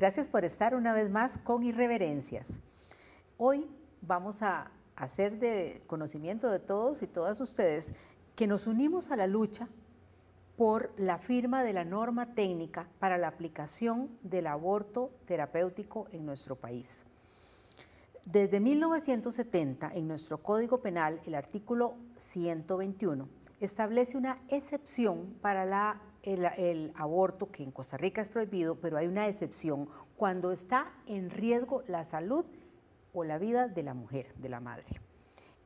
Gracias por estar una vez más con Irreverencias. Hoy vamos a hacer de conocimiento de todos y todas ustedes que nos unimos a la lucha por la firma de la norma técnica para la aplicación del aborto terapéutico en nuestro país. Desde 1970, en nuestro Código Penal, el artículo 121 establece una excepción para la el, aborto, que en Costa Rica es prohibido, pero hay una excepción cuando está en riesgo la salud o la vida de la mujer, de la madre.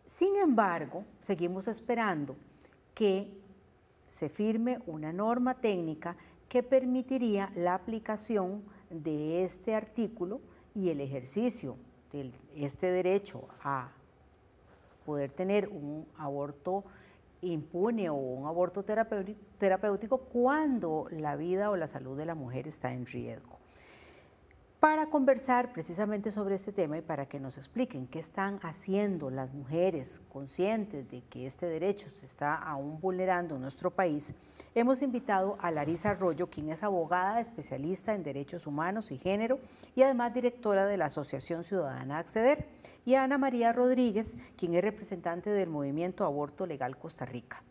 Sin embargo, seguimos esperando que se firme una norma técnica que permitiría la aplicación de este artículo y el ejercicio de este derecho a poder tener un aborto impune o un aborto terapéutico cuando la vida o la salud de la mujer está en riesgo para conversar precisamente sobre este tema y para que nos expliquen qué están haciendo las mujeres conscientes de que este derecho se está aún vulnerando en nuestro país, hemos invitado a Larisa Arroyo, quien es abogada especialista en derechos humanos y género y además directora de la Asociación Ciudadana Acceder, y a Ana María Rodríguez, quien es representante del movimiento Aborto Legal Costa Rica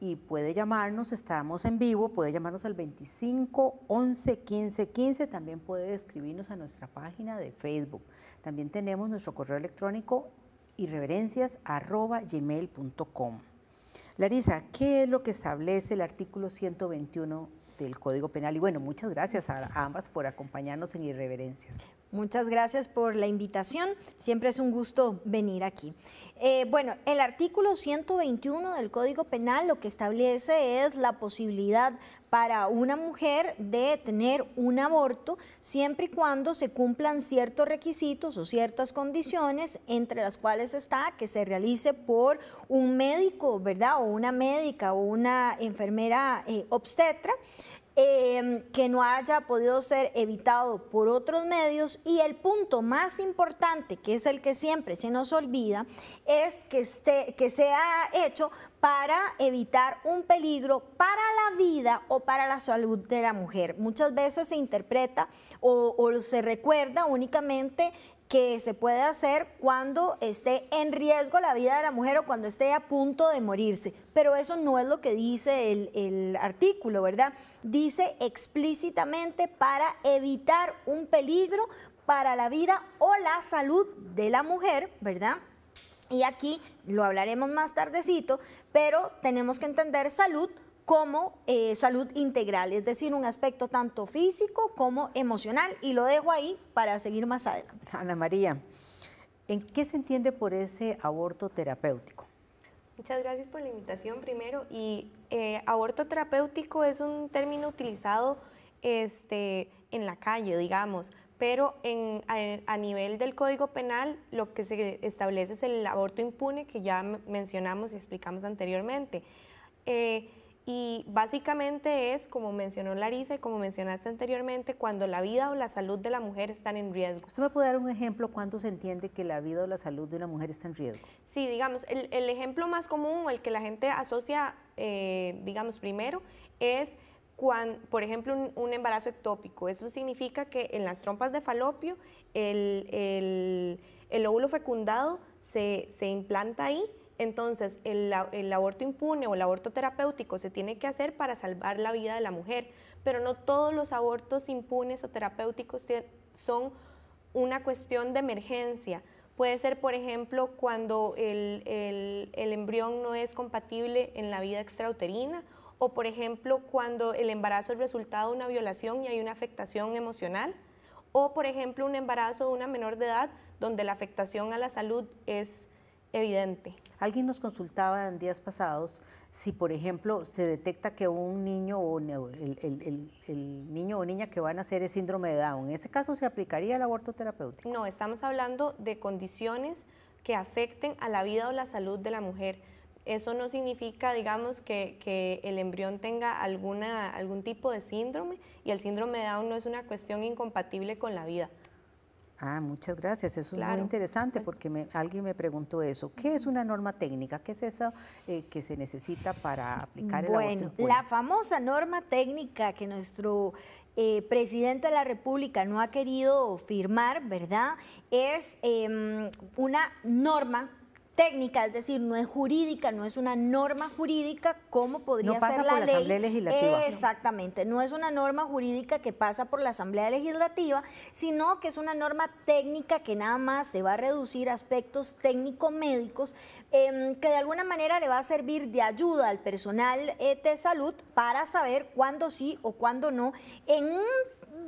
y puede llamarnos, estamos en vivo, puede llamarnos al 25 11 15 15, también puede escribirnos a nuestra página de Facebook. También tenemos nuestro correo electrónico irreverencias.gmail.com. Larisa, ¿qué es lo que establece el artículo 121 del Código Penal? Y bueno, muchas gracias a ambas por acompañarnos en Irreverencias. Muchas gracias por la invitación. Siempre es un gusto venir aquí. Eh, bueno, el artículo 121 del Código Penal lo que establece es la posibilidad para una mujer de tener un aborto siempre y cuando se cumplan ciertos requisitos o ciertas condiciones, entre las cuales está que se realice por un médico, ¿verdad? O una médica o una enfermera eh, obstetra. Em, que no haya podido ser evitado por otros medios y el punto más importante, que es el que siempre se nos olvida, es que, esté, que sea hecho para evitar un peligro para la vida o para la salud de la mujer. Muchas veces se interpreta o se recuerda únicamente que se puede hacer cuando esté en riesgo la vida de la mujer o cuando esté a punto de morirse. Pero eso no es lo que dice el, artículo, ¿verdad? Dice explícitamente para evitar un peligro para la vida o la salud de la mujer, ¿verdad? Y aquí lo hablaremos más tardecito, pero tenemos que entender salud como eh, salud integral, es decir, un aspecto tanto físico como emocional. Y lo dejo ahí para seguir más adelante. Ana María, ¿en qué se entiende por ese aborto terapéutico? Muchas gracias por la invitación primero. Y eh, aborto terapéutico es un término utilizado este, en la calle, digamos, pero a, nivel del Código Penal lo que se establece es el aborto impune que ya mencionamos y explicamos anteriormente. Eh, y básicamente es, como mencionó Larisa y como mencionaste anteriormente, cuando la vida o la salud de la mujer están en riesgo. ¿Usted me puede dar un ejemplo cuándo se entiende que la vida o la salud de una mujer está en riesgo? Sí, digamos, el, ejemplo más común o el que la gente asocia, eh, digamos, primero es, cuando, por ejemplo, un, embarazo ectópico. Eso significa que en las trompas de falopio el, el, el óvulo fecundado se, se implanta ahí entonces, el, aborto impune o el aborto terapéutico se tiene que hacer para salvar la vida de la mujer, pero no todos los abortos impunes o terapéuticos son una cuestión de emergencia. Puede ser, por ejemplo, cuando el, el embrión no es compatible en la vida extrauterina o, por ejemplo, cuando el embarazo es resultado de una violación y hay una afectación emocional o, por ejemplo, un embarazo de una menor de edad donde la afectación a la salud es evidente. Alguien nos consultaba en días pasados si, por ejemplo, se detecta que un niño o el, niño o niña que van a ser es síndrome de Down. ¿En ese caso se aplicaría el aborto terapéutico? No, estamos hablando de condiciones que afecten a la vida o la salud de la mujer. Eso no significa, digamos, que, el embrión tenga algún tipo de síndrome y el síndrome de Down no es una cuestión incompatible con la vida. Ah, muchas gracias. Eso es muy interesante porque alguien me preguntó eso. ¿Qué es una norma técnica? ¿Qué es eso eh, que se necesita para aplicar el Bueno, la famosa norma técnica que nuestro eh, presidente de la República no ha querido firmar, ¿verdad? Es em, una norma técnica, es decir, no es jurídica, no es una norma jurídica como podría no ser la por ley. La Asamblea Legislativa. Exactamente, no es una norma jurídica que pasa por la Asamblea Legislativa, sino que es una norma técnica que nada más se va a reducir a aspectos técnico-médicos em, que de alguna manera le va a servir de ayuda al personal eh, de salud para saber cuándo sí o cuándo no en un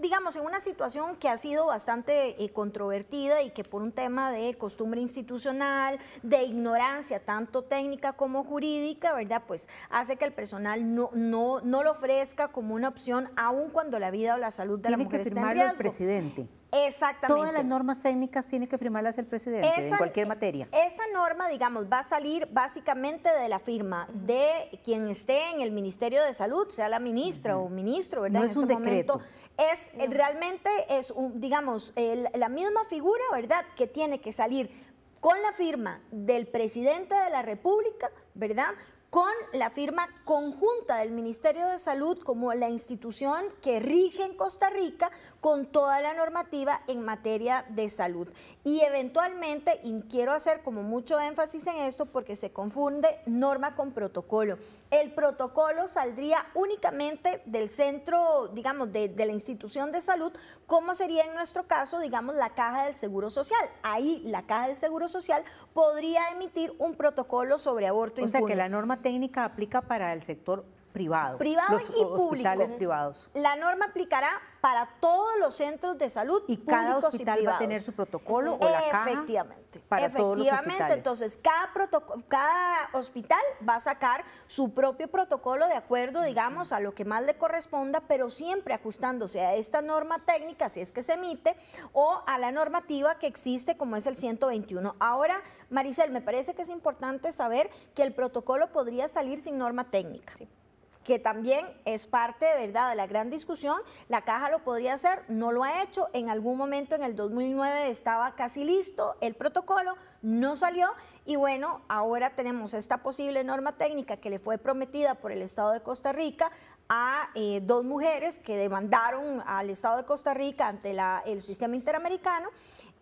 digamos, en una situación que ha sido bastante eh, controvertida y que por un tema de costumbre institucional, de ignorancia, tanto técnica como jurídica, ¿verdad? Pues hace que el personal no, no, no lo ofrezca como una opción, aun cuando la vida o la salud de la mujer que en riesgo. el presidente. Exactamente. Todas las normas técnicas tiene que firmarlas el presidente en cualquier materia. Esa norma, digamos, va a salir básicamente de la firma de quien esté en el Ministerio de Salud, sea la ministra o ministro, ¿verdad? No es este un decreto. es realmente es un, digamos, la misma figura, ¿verdad? Que tiene que salir con la firma del presidente de la República, ¿verdad? con la firma conjunta del Ministerio de Salud como la institución que rige en Costa Rica con toda la normativa en materia de salud. Y eventualmente, y quiero hacer como mucho énfasis en esto porque se confunde norma con protocolo el protocolo saldría únicamente del centro, digamos, de, la institución de salud, como sería en nuestro caso, digamos, la caja del Seguro Social. Ahí la caja del Seguro Social podría emitir un protocolo sobre aborto O sea que la norma técnica aplica para el sector privado. Privados los y hospitales públicos. privados. La norma aplicará para todos los centros de salud y cada hospital va a tener su protocolo o la caja efectivamente para todos los entonces cada protocolo, cada hospital va a sacar su propio protocolo de acuerdo digamos a lo que más le corresponda pero siempre ajustándose a esta norma técnica si es que se emite o a la normativa que existe como es el 121 ahora Maricel me parece que es importante saber que el protocolo podría salir sin norma técnica sí que también es parte, ¿verdad?, de la gran discusión. La caja lo podría hacer, no lo ha hecho. En algún momento, en el 2009, estaba casi listo el protocolo, no salió. Y bueno, ahora tenemos esta posible norma técnica que le fue prometida por el Estado de Costa Rica a eh, dos mujeres que demandaron al Estado de Costa Rica ante el sistema interamericano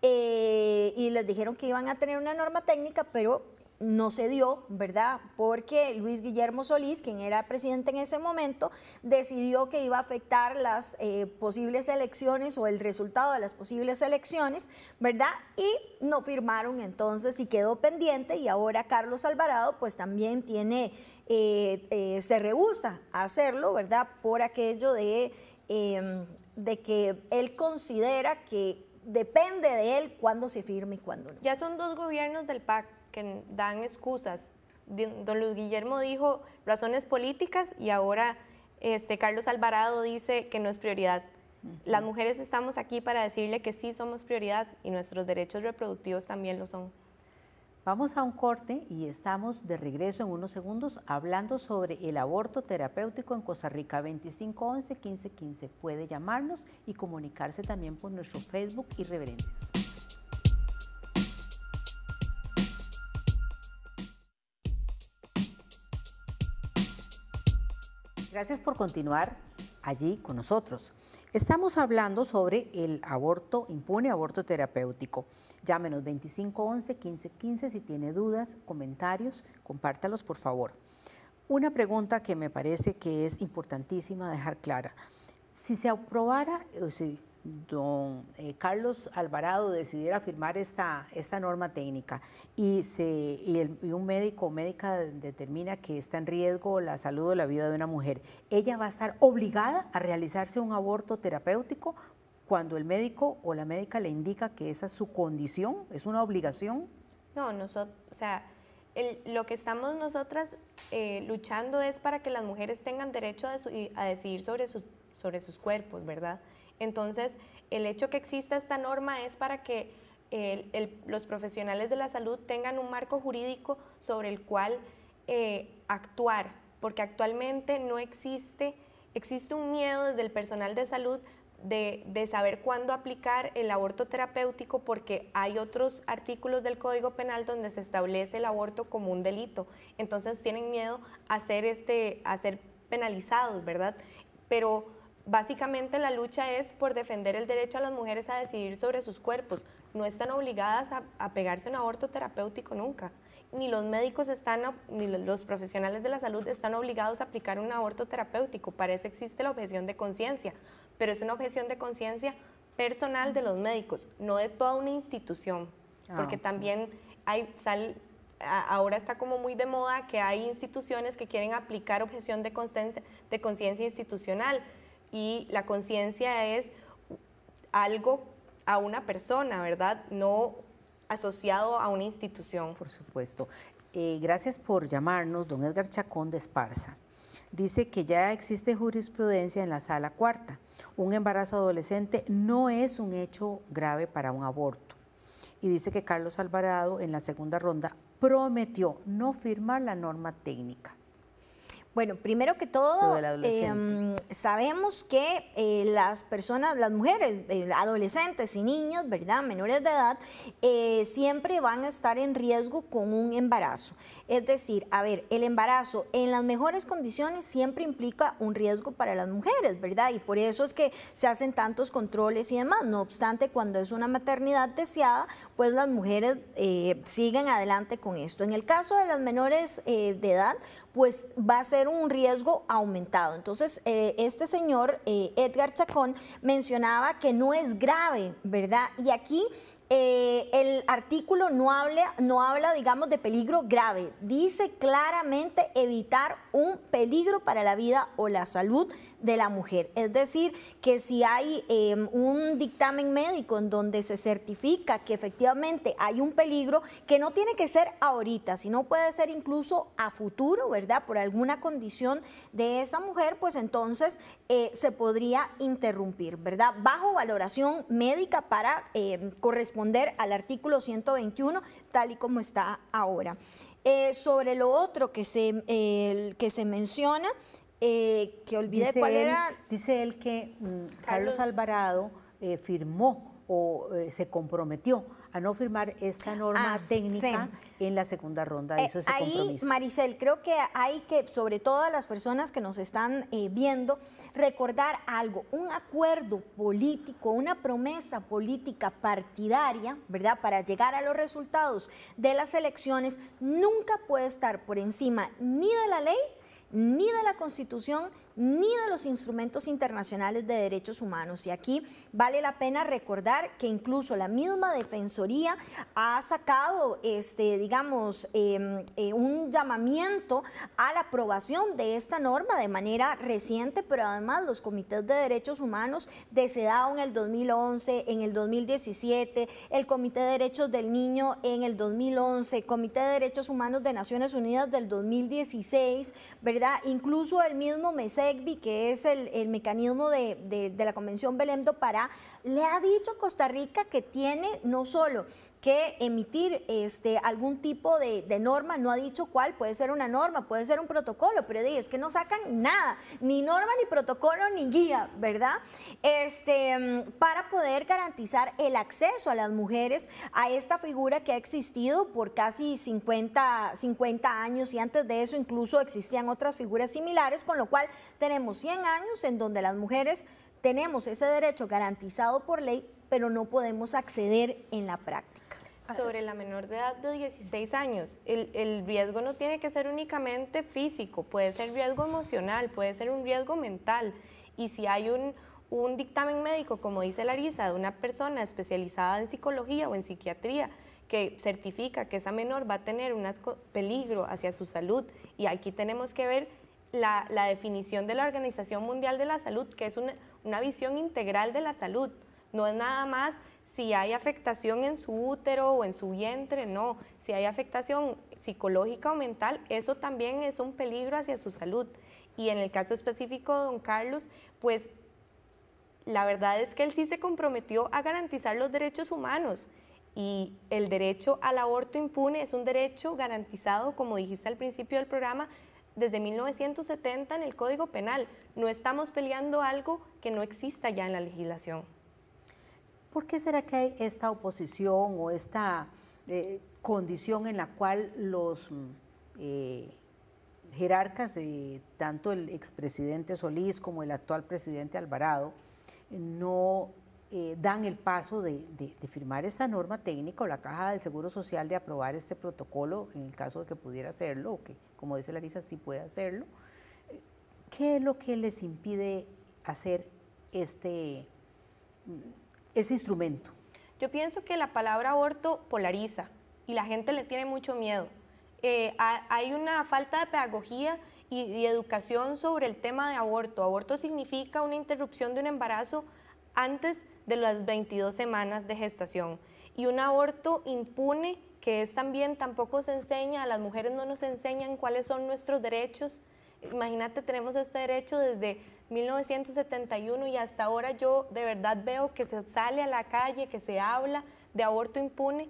eh, y les dijeron que iban a tener una norma técnica, pero no se dio, ¿verdad? Porque Luis Guillermo Solís, quien era presidente en ese momento, decidió que iba a afectar las eh, posibles elecciones o el resultado de las posibles elecciones, ¿verdad? Y no firmaron entonces y quedó pendiente y ahora Carlos Alvarado pues también tiene, eh, eh, se rehúsa a hacerlo, ¿verdad? Por aquello de, em, de que él considera que depende de él cuándo se firme y cuándo no. Ya son dos gobiernos del pacto que dan excusas. Don Luis Guillermo dijo razones políticas y ahora este, Carlos Alvarado dice que no es prioridad. Las mujeres estamos aquí para decirle que sí somos prioridad y nuestros derechos reproductivos también lo son. Vamos a un corte y estamos de regreso en unos segundos hablando sobre el aborto terapéutico en Costa Rica 2511-1515. Puede llamarnos y comunicarse también por nuestro Facebook y reverencias. Gracias por continuar allí con nosotros. Estamos hablando sobre el aborto impune, aborto terapéutico. Llámenos 2511 1515 si tiene dudas, comentarios, compártalos por favor. Una pregunta que me parece que es importantísima dejar clara. Si se aprobara, si don eh, Carlos Alvarado decidiera firmar esta, norma técnica y, y, un médico o médica determina que está en riesgo la salud o la vida de una mujer, ella va a estar obligada a realizarse un aborto terapéutico cuando el médico o la médica le indica que esa es su condición, es una obligación. No, nosotros, o sea, lo que estamos nosotras eh, luchando es para que las mujeres tengan derecho a, decidir sobre sobre sus cuerpos, ¿verdad? Entonces, el hecho que exista esta norma es para que los profesionales de la salud tengan un marco jurídico sobre el cual eh, actuar, porque actualmente no existe, existe un miedo desde el personal de salud de, de, saber cuándo aplicar el aborto terapéutico porque hay otros artículos del Código Penal donde se establece el aborto como un delito. Entonces tienen miedo a ser, este, a ser penalizados, ¿verdad? Pero Básicamente la lucha es por defender el derecho a las mujeres a decidir sobre sus cuerpos. No están obligadas a, a pegarse un aborto terapéutico nunca. Ni los médicos están, ni los profesionales de la salud están obligados a aplicar un aborto terapéutico. Para eso existe la objeción de conciencia. Pero es una objeción de conciencia personal de los médicos, no de toda una institución. Ah, porque también hay, ahora está como muy de moda que hay instituciones que quieren aplicar objeción de conciencia institucional y la conciencia es algo a una persona, ¿verdad? No asociado a una institución. Por supuesto. Eh, gracias por llamarnos, don Edgar Chacón de Esparza. Dice que ya existe jurisprudencia en la sala cuarta. Un embarazo adolescente no es un hecho grave para un aborto. Y dice que Carlos Alvarado en la segunda ronda prometió no firmar la norma técnica. Bueno, primero que todo, em, sabemos que eh, las personas, las mujeres, eh, adolescentes y niños, ¿verdad? Menores de edad, eh, siempre van a estar en riesgo con un embarazo. Es decir, a ver, el embarazo en las mejores condiciones siempre implica un riesgo para las mujeres, ¿verdad? Y por eso es que se hacen tantos controles y demás. No obstante, cuando es una maternidad deseada, pues las mujeres siguen adelante con esto. En el caso de las menores de edad, pues va a ser un riesgo aumentado. Entonces, eh, este señor, eh, Edgar Chacón, mencionaba que no es grave, ¿verdad? Y aquí eh, el artículo no habla, no habla, digamos, de peligro grave. Dice claramente evitar un peligro para la vida o la salud de la mujer. Es decir, que si hay em, un dictamen médico en donde se certifica que efectivamente hay un peligro, que no tiene que ser ahorita, sino puede ser incluso a futuro, ¿verdad? Por alguna condición de esa mujer, pues entonces eh, se podría interrumpir, ¿verdad? Bajo valoración médica para em, corresponder al artículo 121 tal y como está ahora. Eh, sobre lo otro que se, que se menciona, eh, que olvidé cuál era. Dice él que mm, Carlos. Carlos, Alvarado eh, firmó o se comprometió a no firmar esta norma ah, técnica en la segunda ronda. Eh, eso ahí, Maricel, creo que hay que, sobre todo a las personas que nos están eh, viendo, recordar algo, un acuerdo político, una promesa política partidaria, ¿verdad? Para llegar a los resultados de las elecciones, nunca puede estar por encima ni de la ley, ni de la Constitución ni de los instrumentos internacionales de derechos humanos. Y aquí vale la pena recordar que incluso la misma Defensoría ha sacado, este, digamos, em, eh, un llamamiento a la aprobación de esta norma de manera reciente, pero además los comités de derechos humanos de CEDAW en el 2011, en el 2017, el Comité de Derechos del Niño en el 2011, Comité de Derechos Humanos de Naciones Unidas del 2016, Incluso el mismo MESECBI, que es el, el mecanismo de, de, la Convención do para le ha dicho Costa Rica que tiene no solo que emitir este, algún tipo de, de, norma, no ha dicho cuál, puede ser una norma, puede ser un protocolo, pero es que no sacan nada, ni norma, ni protocolo, ni guía, ¿verdad? Este, para poder garantizar el acceso a las mujeres a esta figura que ha existido por casi 50, 50 años y antes de eso incluso existían otras figuras similares, con lo cual tenemos 100 años en donde las mujeres tenemos ese derecho garantizado por ley, pero no podemos acceder en la práctica. Sobre la menor de edad de 16 años, el, riesgo no tiene que ser únicamente físico, puede ser riesgo emocional, puede ser un riesgo mental. Y si hay un, un dictamen médico, como dice Larisa, de una persona especializada en psicología o en psiquiatría, que certifica que esa menor va a tener un peligro hacia su salud, y aquí tenemos que ver la, definición de la Organización Mundial de la Salud, que es una, una visión integral de la salud. No es nada más si hay afectación en su útero o en su vientre, no. Si hay afectación psicológica o mental, eso también es un peligro hacia su salud. Y en el caso específico de don Carlos, pues la verdad es que él sí se comprometió a garantizar los derechos humanos. Y el derecho al aborto impune es un derecho garantizado, como dijiste al principio del programa, desde 1970 en el Código Penal. No estamos peleando algo que no exista ya en la legislación. ¿Por qué será que hay esta oposición o esta eh, condición en la cual los mm, eh, jerarcas, tanto el expresidente Solís como el actual presidente Alvarado, no eh, dan el paso de, firmar esta norma técnica o la Caja del Seguro Social de aprobar este protocolo en el caso de que pudiera hacerlo, o que, como dice Larisa, sí puede hacerlo, ¿qué es lo que les impide hacer este, ese instrumento? Yo pienso que la palabra aborto polariza y la gente le tiene mucho miedo. Eh, hay una falta de pedagogía y, y educación sobre el tema de aborto. Aborto significa una interrupción de un embarazo antes de las 22 semanas de gestación. Y un aborto impune que es también tampoco se enseña, a las mujeres no nos enseñan cuáles son nuestros derechos. Imagínate, tenemos este derecho desde 1971 y hasta ahora yo de verdad veo que se sale a la calle, que se habla de aborto impune.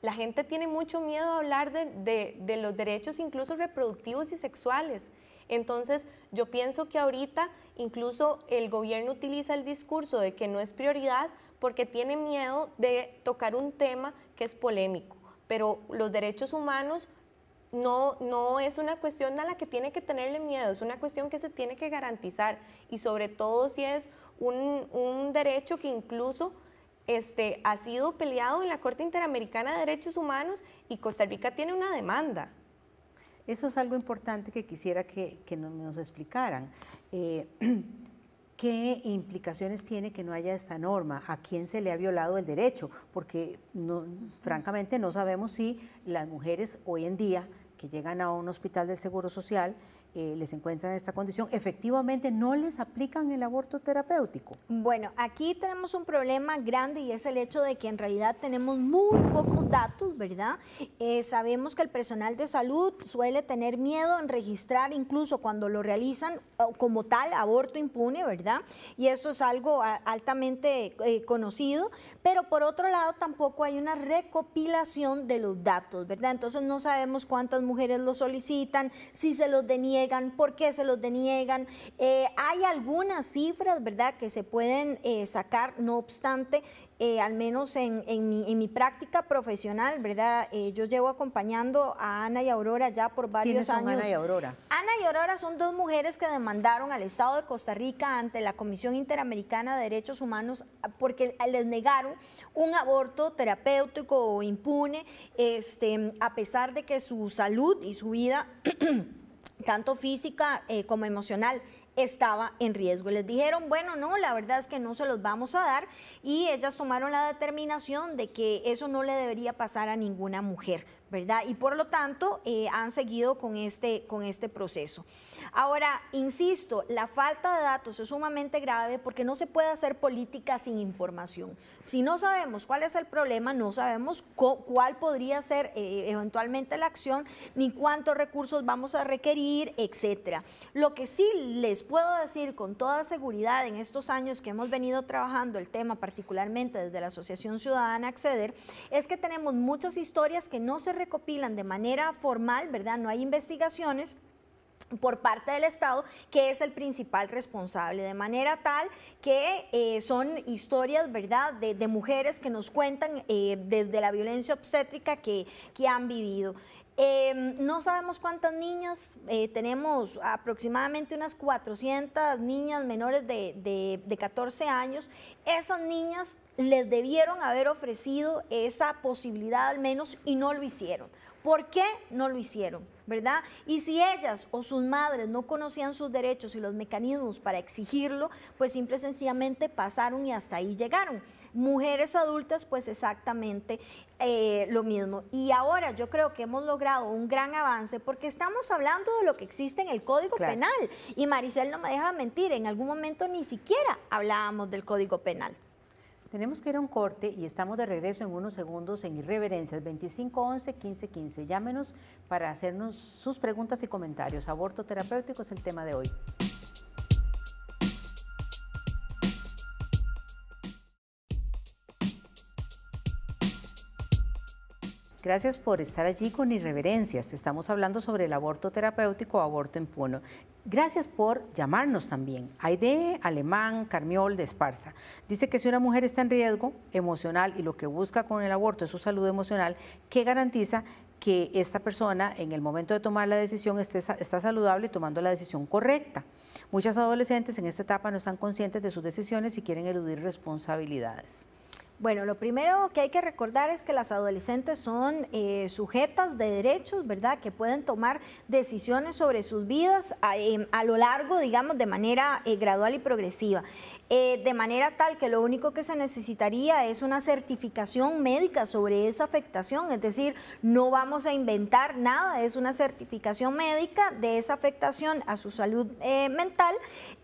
La gente tiene mucho miedo a hablar de, de los derechos incluso reproductivos y sexuales. Entonces yo pienso que ahorita Incluso el gobierno utiliza el discurso de que no es prioridad porque tiene miedo de tocar un tema que es polémico. Pero los derechos humanos no, no es una cuestión a la que tiene que tenerle miedo, es una cuestión que se tiene que garantizar y sobre todo si es un, derecho que incluso este, ha sido peleado en la Corte Interamericana de Derechos Humanos y Costa Rica tiene una demanda. Eso es algo importante que quisiera que, nos explicaran. Eh, ¿Qué implicaciones tiene que no haya esta norma? ¿A quién se le ha violado el derecho? Porque francamente no sabemos si las mujeres hoy en día que llegan a un hospital del Seguro Social eh, les encuentran esta condición, efectivamente no les aplican el aborto terapéutico. Bueno, aquí tenemos un problema grande y es el hecho de que en realidad tenemos muy pocos datos, ¿verdad? Eh, sabemos que el personal de salud suele tener miedo en registrar, incluso cuando lo realizan, como tal, aborto impune, ¿verdad? Y eso es algo altamente eh, conocido, pero por otro lado tampoco hay una recopilación de los datos, ¿verdad? Entonces no sabemos cuántas mujeres lo solicitan, si se los deniegan, por qué se los deniegan. Eh, hay algunas cifras, ¿verdad?, que se pueden eh, sacar, no obstante, al menos en, mi, práctica profesional, ¿verdad? yo llevo acompañando a Ana y Aurora ya por varios años. Ana y Aurora. Ana y Aurora son dos mujeres que además mandaron al Estado de Costa Rica ante la Comisión Interamericana de Derechos Humanos ah, porque les negaron un aborto terapéutico o impune, este, a pesar de que su salud y su vida, tanto física eh, como emocional, estaba en riesgo. Les dijeron, bueno, no, la verdad es que no se los vamos a dar y ellas tomaron la determinación de que eso no le debería pasar a ninguna mujer. ¿verdad? Y por lo tanto eh, han seguido con este, con este proceso. Ahora, insisto, la falta de datos es sumamente grave porque no se puede hacer política sin información. Si no sabemos cuál es el problema, no sabemos cuál podría ser eh, eh, eventualmente la acción, ni cuántos recursos vamos a requerir, etcétera. Lo que sí les puedo decir con toda seguridad en estos años que hemos venido trabajando el tema, particularmente desde la Asociación Ciudadana Acceder, es que tenemos muchas historias que no se recopilan de manera formal, ¿verdad? No hay investigaciones por parte del Estado, que es el principal responsable, de manera tal que eh, son historias, ¿verdad?, de, mujeres que nos cuentan eh, desde la violencia obstétrica que, que han vivido. Em, no sabemos cuántas niñas, eh, tenemos aproximadamente unas 400 niñas menores de, de 14 años. Esas niñas les debieron haber ofrecido esa posibilidad al menos y no lo hicieron. ¿Por qué no lo hicieron? ¿Verdad? Y si ellas o sus madres no conocían sus derechos y los mecanismos para exigirlo, pues simple y sencillamente pasaron y hasta ahí llegaron. Mujeres adultas, pues exactamente eh, lo mismo. Y ahora yo creo que hemos logrado un gran avance porque estamos hablando de lo que existe en el Código Penal. Y Maricel no me deja mentir, en algún momento ni siquiera hablábamos del Código Penal. Tenemos que ir a un corte y estamos de regreso en unos segundos en Irreverencias 2511-1515. Llámenos para hacernos sus preguntas y comentarios. Aborto terapéutico es el tema de hoy. Gracias por estar allí con Irreverencias. Estamos hablando sobre el aborto terapéutico o aborto en Puno. Gracias por llamarnos también. Aide Alemán Carmiol de Esparza dice que si una mujer está en riesgo emocional y lo que busca con el aborto es su salud emocional, ¿qué garantiza que esta persona en el momento de tomar la decisión esté, está saludable y tomando la decisión correcta? Muchas adolescentes en esta etapa no están conscientes de sus decisiones y quieren eludir responsabilidades. Bueno, lo primero que hay que recordar es que las adolescentes son eh, sujetas de derechos, ¿verdad? Que pueden tomar decisiones sobre sus vidas eh, a, lo largo, digamos, de manera eh, gradual y progresiva. Eh, de manera tal que lo único que se necesitaría es una certificación médica sobre esa afectación, es decir, no vamos a inventar nada, es una certificación médica de esa afectación a su salud eh, mental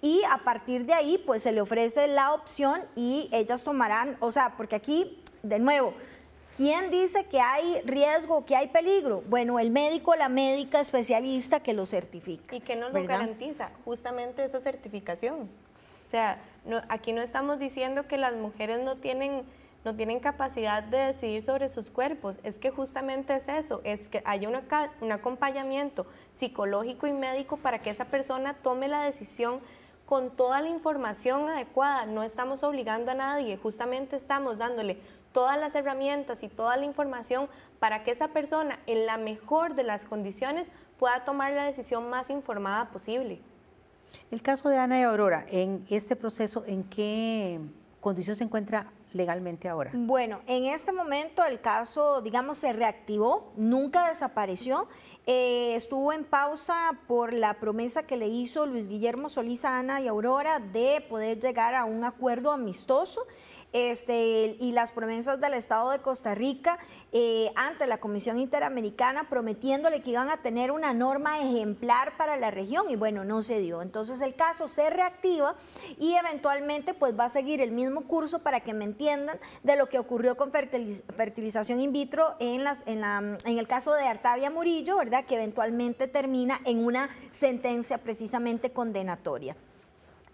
y a partir de ahí pues se le ofrece la opción y ellas tomarán, o sea, porque aquí, de nuevo, ¿Quién dice que hay riesgo, que hay peligro? Bueno, el médico, la médica especialista que lo certifica. ¿Y que nos lo garantiza? Justamente esa certificación. O sea, aquí no estamos diciendo que las mujeres no tienen, no tienen capacidad de decidir sobre sus cuerpos, es que justamente es eso, es que haya un acompañamiento psicológico y médico para que esa persona tome la decisión con toda la información adecuada, no estamos obligando a nadie, justamente estamos dándole todas las herramientas y toda la información para que esa persona en la mejor de las condiciones pueda tomar la decisión más informada posible. El caso de Ana y Aurora, en este proceso, ¿en qué condición se encuentra legalmente ahora? Bueno, en este momento el caso, digamos, se reactivó, nunca desapareció. Eh, estuvo en pausa por la promesa que le hizo Luis Guillermo Solís Ana y Aurora de poder llegar a un acuerdo amistoso este, y las promesas del Estado de Costa Rica eh, ante la Comisión Interamericana prometiéndole que iban a tener una norma ejemplar para la región y bueno, no se dio. Entonces el caso se reactiva y eventualmente pues va a seguir el mismo curso para que entiendan de lo que ocurrió con fertilización in vitro en, el caso de Artavia Murillo, ¿verdad? Que eventualmente termina en una sentencia precisamente condenatoria.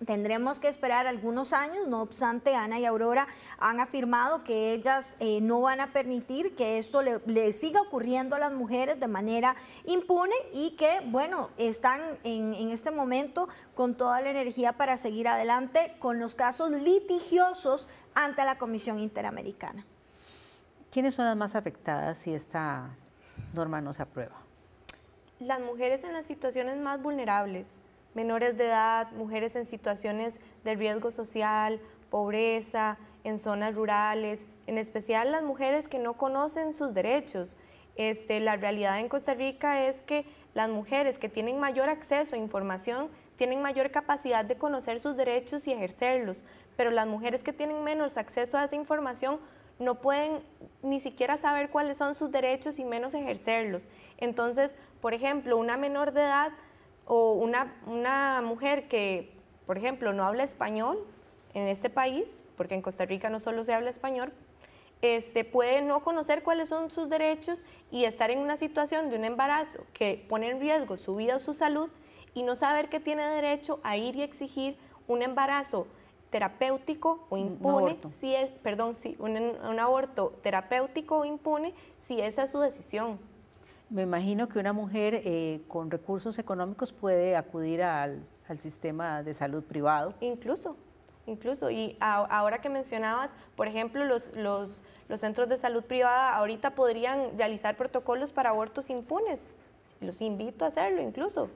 Tendremos que esperar algunos años, no obstante, Ana y Aurora han afirmado que ellas eh, no van a permitir que esto le, siga ocurriendo a las mujeres de manera impune y que, bueno, están en este momento con toda la energía para seguir adelante con los casos litigiosos ante la Comisión Interamericana. ¿Quiénes son las más afectadas si esta norma no se aprueba? Las mujeres en las situaciones más vulnerables, menores de edad, mujeres en situaciones de riesgo social, pobreza, en zonas rurales, en especial las mujeres que no conocen sus derechos. Este, la realidad en Costa Rica es que las mujeres que tienen mayor acceso a información tienen mayor capacidad de conocer sus derechos y ejercerlos, pero las mujeres que tienen menos acceso a esa información no pueden ni siquiera saber cuáles son sus derechos y menos ejercerlos. Entonces, por ejemplo, una menor de edad o una, mujer que, por ejemplo, no habla español en este país, porque en Costa Rica no solo se habla español, este, puede no conocer cuáles son sus derechos y estar en una situación de un embarazo que pone en riesgo su vida o su salud y no saber que tiene derecho a ir y exigir un embarazo terapéutico o impune, si es, perdón, si un, aborto terapéutico o impune, si esa es su decisión. Me imagino que una mujer eh, con recursos económicos puede acudir al, sistema de salud privado. Incluso, incluso. Y ahora que mencionabas, por ejemplo, los, los, los, centros de salud privada ahorita podrían realizar protocolos para abortos impunes. Los invito a hacerlo incluso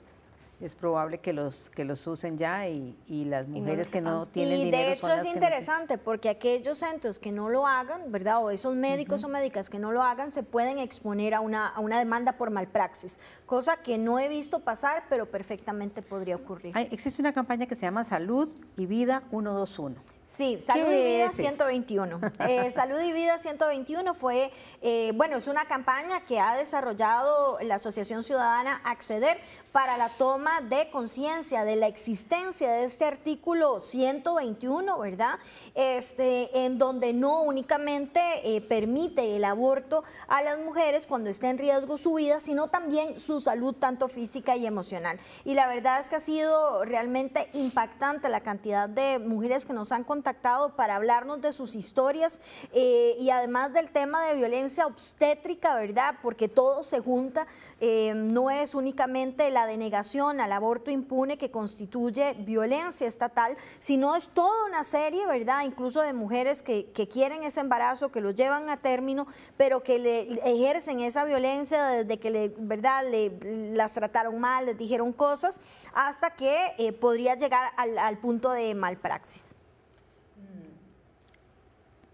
es probable que los que los usen ya y, las mujeres que no tienen y dinero. de hecho es interesante porque aquellos centros que no lo hagan, ¿verdad? O esos médicos o médicas que no lo hagan se pueden exponer a una, demanda por malpraxis, cosa que no he visto pasar, pero perfectamente podría ocurrir. existe una campaña que se llama Salud y Vida 121. Sí, Salud y Vida 121. Eh, salud y Vida 121 fue, eh, bueno, es una campaña que ha desarrollado la Asociación Ciudadana Acceder para la toma de conciencia de la existencia de este artículo 121, ¿verdad? Este, en donde no únicamente eh, permite el aborto a las mujeres cuando esté en riesgo su vida, sino también su salud tanto física y emocional. Y la verdad es que ha sido realmente impactante la cantidad de mujeres que nos han contado contactado para hablarnos de sus historias eh, y además del tema de violencia obstétrica, ¿verdad? Porque todo se junta, eh, no es únicamente la denegación al aborto impune que constituye violencia estatal, sino es toda una serie, ¿verdad? Incluso de mujeres que, quieren ese embarazo, que lo llevan a término, pero que le ejercen esa violencia desde que, le, ¿verdad? Le, las trataron mal, les dijeron cosas, hasta que eh, podría llegar al punto de malpraxis.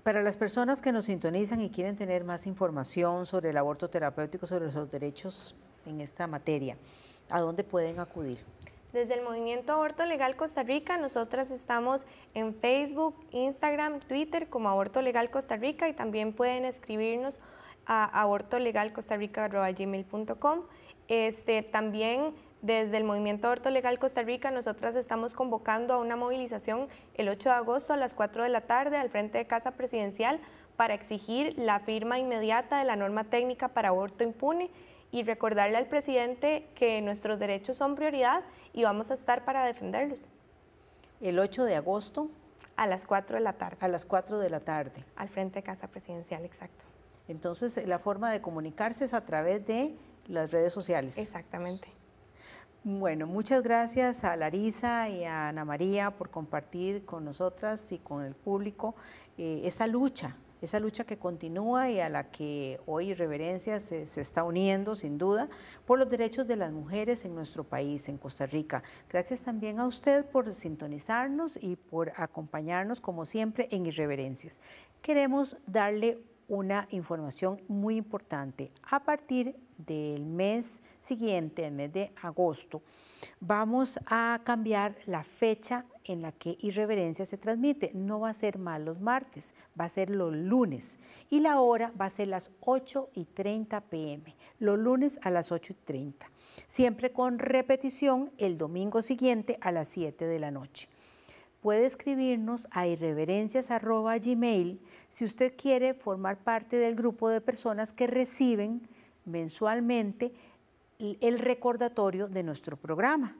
Para las personas que nos sintonizan y quieren tener más información sobre el aborto terapéutico, sobre los derechos en esta materia, ¿a dónde pueden acudir? Desde el Movimiento Aborto Legal Costa Rica, nosotras estamos en Facebook, Instagram, Twitter como Aborto Legal Costa Rica y también pueden escribirnos a abortolegalcostarica.gmail.com. Este, también desde el Movimiento Aborto Legal Costa Rica, nosotras estamos convocando a una movilización el 8 de agosto a las 4 de la tarde al frente de Casa Presidencial para exigir la firma inmediata de la norma técnica para aborto impune y recordarle al presidente que nuestros derechos son prioridad y vamos a estar para defenderlos. El 8 de agosto. A las 4 de la tarde. A las 4 de la tarde. Al frente de Casa Presidencial, exacto. Entonces, la forma de comunicarse es a través de las redes sociales. Exactamente. Bueno, muchas gracias a Larisa y a Ana María por compartir con nosotras y con el público eh, esa lucha, esa lucha que continúa y a la que hoy Irreverencias se, está uniendo sin duda por los derechos de las mujeres en nuestro país, en Costa Rica. Gracias también a usted por sintonizarnos y por acompañarnos como siempre en Irreverencias. Queremos darle una información muy importante a partir del mes siguiente, el mes de agosto, vamos a cambiar la fecha en la que irreverencia se transmite. No va a ser más los martes, va a ser los lunes. Y la hora va a ser las 8 y 30 pm, los lunes a las 8 y 30. Siempre con repetición el domingo siguiente a las 7 de la noche puede escribirnos a irreverencias.gmail si usted quiere formar parte del grupo de personas que reciben mensualmente el recordatorio de nuestro programa.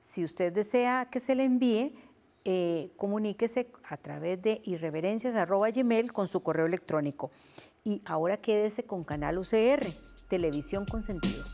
Si usted desea que se le envíe, eh, comuníquese a través de irreverencias.gmail con su correo electrónico. Y ahora quédese con Canal UCR, Televisión con Sentido.